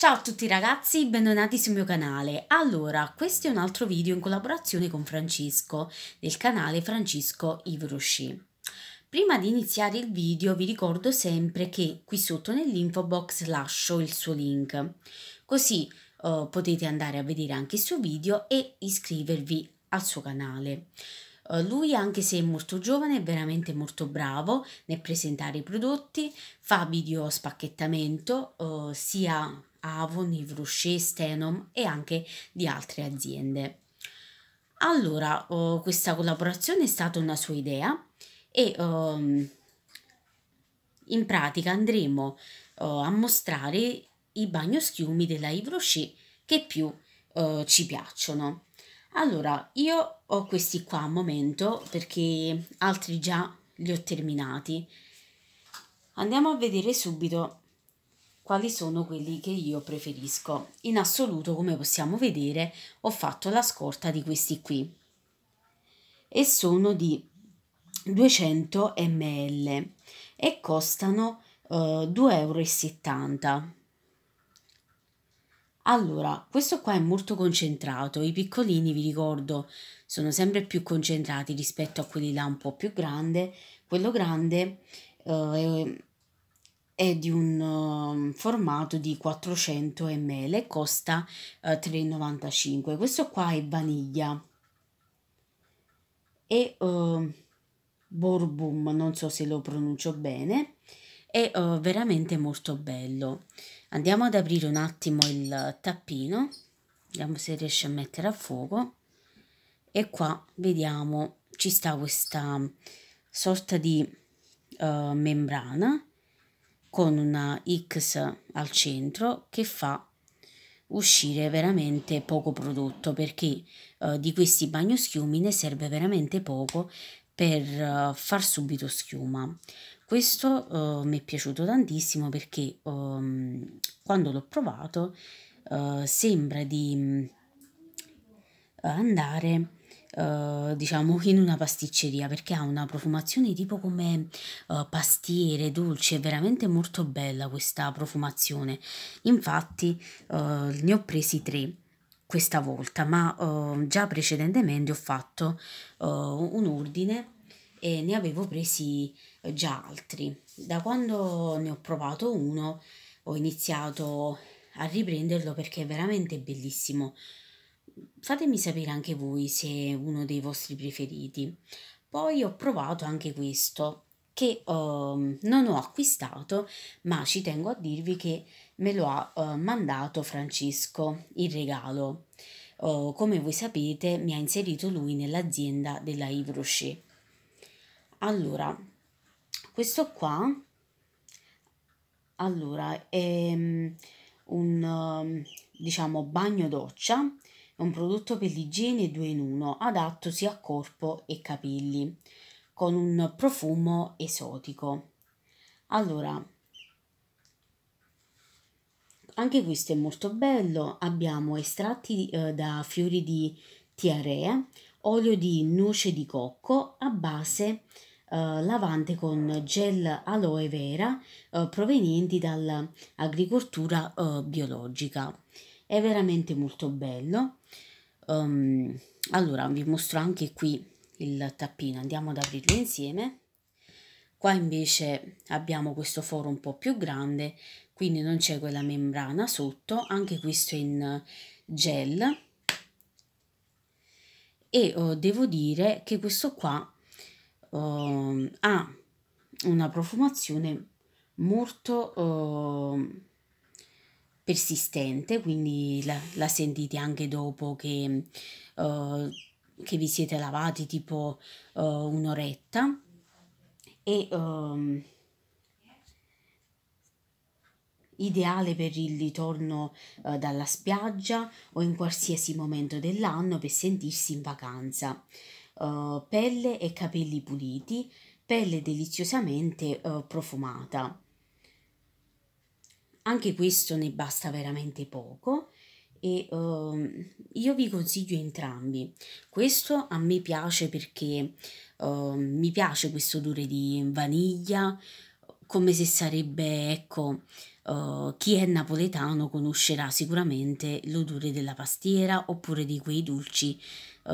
Ciao a tutti ragazzi, benvenuti sul mio canale. Allora, questo è un altro video in collaborazione con Francesco, del canale Francesco Ivroshi. Prima di iniziare il video vi ricordo sempre che qui sotto nell'info box lascio il suo link, così uh, potete andare a vedere anche il suo video e iscrivervi al suo canale. Eh, lui, anche se è molto giovane, è veramente molto bravo nel presentare i prodotti, fa video spacchettamento uh, sia Avon, Yves Stenom e anche di altre aziende. Allora, oh, questa collaborazione è stata una sua idea e um, in pratica andremo oh, a mostrare i bagnoschiumi della Yves che più oh, ci piacciono. Allora, io ho questi qua al momento perché altri già li ho terminati. Andiamo a vedere subito quali sono quelli che io preferisco. In assoluto, come possiamo vedere, ho fatto la scorta di questi qui e sono di 200 ml e costano eh, 2,70 euro. Allora, questo qua è molto concentrato, i piccolini vi ricordo sono sempre più concentrati rispetto a quelli là un po' più grande, quello grande eh, è di un um, formato di 400 ml e costa uh, eh, 3,95 questo qua è vaniglia e uh, ehm, borbum non so se lo pronuncio bene è uh, veramente molto bello andiamo ad aprire un attimo il tappino vediamo se riesce a mettere a fuoco e qua vediamo ci sta questa sorta di eh, membrana con una X al centro che fa uscire veramente poco prodotto perché eh, di questi bagnoschiumi ne serve veramente poco per eh, far subito schiuma questo eh, mi è piaciuto tantissimo perché ehm, quando l'ho provato eh, sembra di mm, andare eh, diciamo in una pasticceria perché ha una profumazione tipo come eh, pastiere dolce è veramente molto bella questa profumazione infatti eh, ne ho presi tre questa volta ma eh, già precedentemente ho fatto eh, un ordine e ne avevo presi già altri da quando ne ho provato uno ho iniziato a riprenderlo perché è veramente bellissimo fatemi sapere anche voi se è uno dei vostri preferiti. Poi ho provato anche questo che um, non ho acquistato, ma ci tengo a dirvi che me lo ha uh, mandato Francesco il regalo. Uh, come voi sapete, mi ha inserito lui nell'azienda della Yves Rocher. Allora, questo qua allora, è mm, un diciamo bagno doccia è un prodotto per l'igiene 2 in 1, adatto sia a corpo e capelli, con un profumo esotico. Allora, anche questo è molto bello. Abbiamo estratti eh, da fiori di tiarea, olio di noce di cocco a base eh, lavante con gel aloe vera eh, provenienti dall'agricoltura eh, biologica. È veramente molto bello. Um, allora vi mostro anche qui il tappino, andiamo ad aprirlo insieme. Qua invece abbiamo questo foro un po' più grande, quindi non c'è quella membrana sotto, anche questo in gel. E oh, devo dire che questo qua oh, ha una profumazione molto... Oh, persistente, quindi la, la sentite anche dopo che, uh, che, vi siete lavati tipo uh, un'oretta e um, ideale per il ritorno uh, dalla spiaggia o in qualsiasi momento dell'anno per sentirsi in vacanza. pelle e capelli puliti, pelle deliziosamente profumata. Anche questo ne basta veramente poco e uh, io vi consiglio entrambi. Questo a me piace perché uh, mi piace questo odore di vaniglia, come se sarebbe, ecco, uh, chi è napoletano conoscerà sicuramente l'odore della pastiera oppure di quei dolci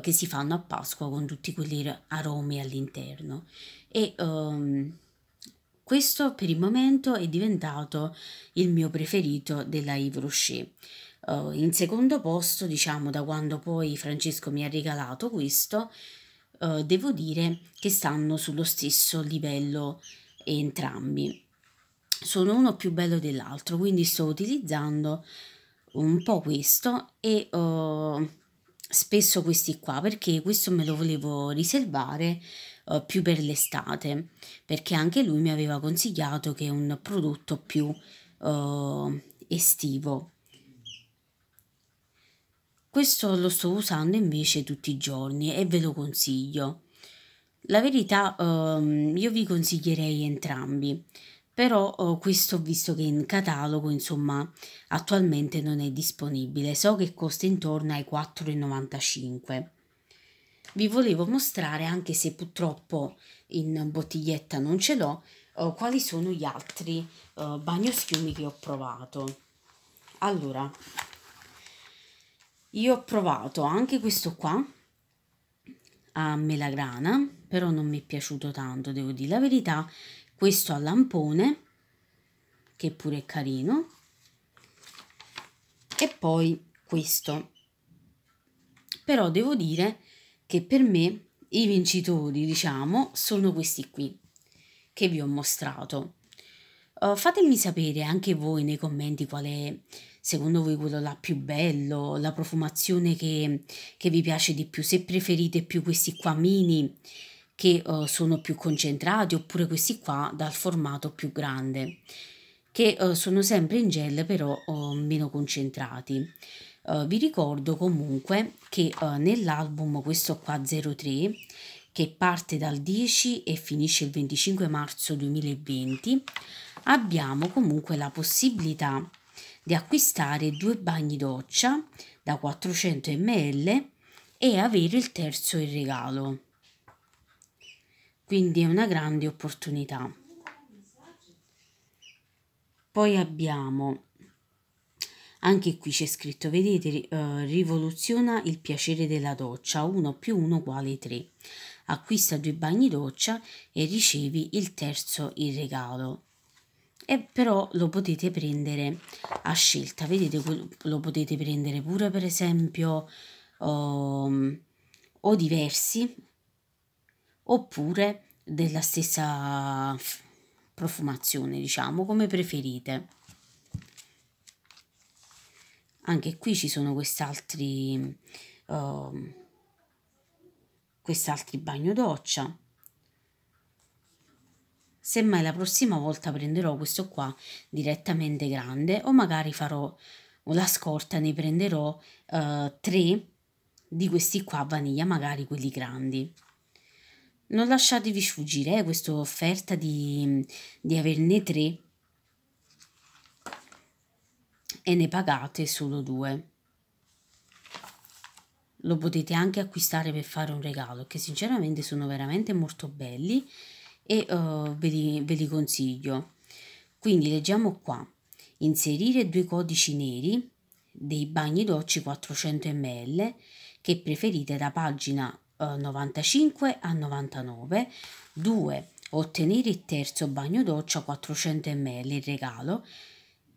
che si fanno a Pasqua con tutti quegli aromi all'interno. E um, questo per il momento è diventato il mio preferito della Yves Rocher. Uh, in secondo posto, diciamo, da quando poi Francesco mi ha regalato questo, uh, devo dire che stanno sullo stesso livello entrambi. Sono uno più bello dell'altro, quindi sto utilizzando un po' questo e... Uh, spesso questi qua perché questo me lo volevo riservare uh, più per l'estate perché anche lui mi aveva consigliato che è un prodotto più uh, estivo questo lo sto usando invece tutti i giorni e ve lo consiglio la verità um, io vi consiglierei entrambi però oh, questo ho visto che in catalogo insomma attualmente non è disponibile so che costa intorno ai 4,95 vi volevo mostrare anche se purtroppo in bottiglietta non ce l'ho oh, quali sono gli altri oh, bagnoschiumi che ho provato allora io ho provato anche questo qua a melagrana però non mi è piaciuto tanto devo dire la verità questo a lampone che pure è carino e poi questo però devo dire che per me i vincitori diciamo sono questi qui che vi ho mostrato uh, fatemi sapere anche voi nei commenti qual è secondo voi quello là più bello la profumazione che, che vi piace di più se preferite più questi qua mini che uh, sono più concentrati oppure questi qua dal formato più grande che uh, sono sempre in gel però uh, meno concentrati. vi ricordo comunque che nell'album questo qua 03 che parte dal 10 e finisce il 25 marzo 2020 abbiamo comunque la possibilità di acquistare due bagni doccia da 400 ml e avere il terzo in regalo quindi è una grande opportunità. Poi abbiamo, anche qui c'è scritto, vedete, eh, rivoluziona il piacere della doccia, 1 più 1 uguale 3. Acquista due bagni doccia e ricevi il terzo in regalo. E però lo potete prendere a scelta, vedete, lo potete prendere pure per esempio oh, o diversi oppure della stessa profumazione, diciamo, come preferite. Anche qui ci sono quest'altri uh, quest'altri bagno doccia. Semmai la prossima volta prenderò questo qua direttamente grande o magari farò la scorta, ne prenderò uh, tre di questi qua vaniglia, magari quelli grandi. Non lasciatevi sfuggire eh, questa offerta di, di averne tre e ne pagate solo due. Lo potete anche acquistare per fare un regalo, che sinceramente sono veramente molto belli e uh, ve, li, ve li consiglio. Quindi leggiamo qua, inserire due codici neri dei bagni docci 400 ml che preferite da pagina 95 eh, a 99, 2 ottenere il terzo bagno doccia 400 ml il regalo,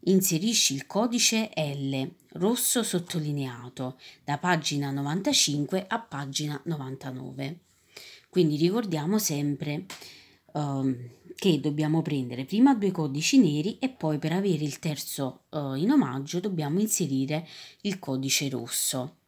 inserisci il codice L rosso sottolineato da pagina 95 a pagina 99. Quindi ricordiamo sempre eh, che dobbiamo prendere prima due codici neri e poi per avere il terzo eh, in omaggio dobbiamo inserire il codice rosso.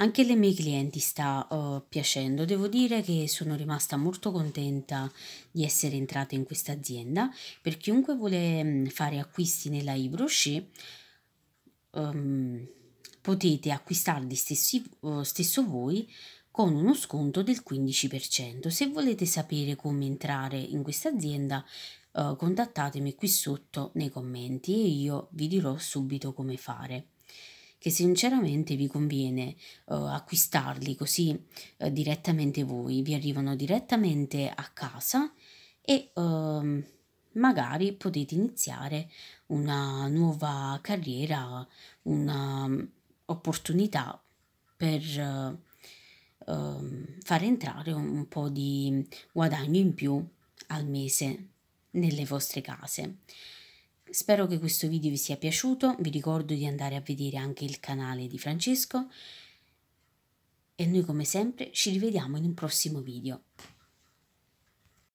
Anche le mie clienti sta uh, piacendo, devo dire che sono rimasta molto contenta di essere entrata in questa azienda. Per chiunque vuole mm, fare acquisti nella Ibrochet, um, potete acquistarli stessi, uh, stesso voi con uno sconto del 15%. Se volete sapere come entrare in questa azienda, Uh, contattatemi qui sotto nei commenti e io vi dirò subito come fare che sinceramente vi conviene uh, acquistarli così uh, direttamente voi, vi arrivano direttamente a casa e uh, magari potete iniziare una nuova carriera, un'opportunità mm, per eh, ehm, far entrare un, un po' di guadagno in più al mese nelle vostre case. Spero che questo video vi sia piaciuto, vi ricordo di andare a vedere anche il canale di Francesco e noi come sempre ci rivediamo in un prossimo video.